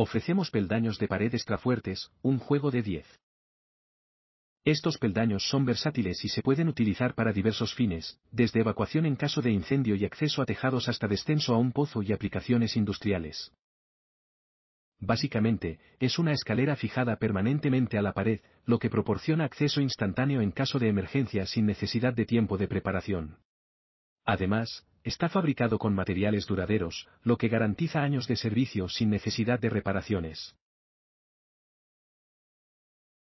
Ofrecemos peldaños de pared extrafuertes, un juego de 10. Estos peldaños son versátiles y se pueden utilizar para diversos fines, desde evacuación en caso de incendio y acceso a tejados hasta descenso a un pozo y aplicaciones industriales. Básicamente, es una escalera fijada permanentemente a la pared, lo que proporciona acceso instantáneo en caso de emergencia sin necesidad de tiempo de preparación. Además, está fabricado con materiales duraderos, lo que garantiza años de servicio sin necesidad de reparaciones.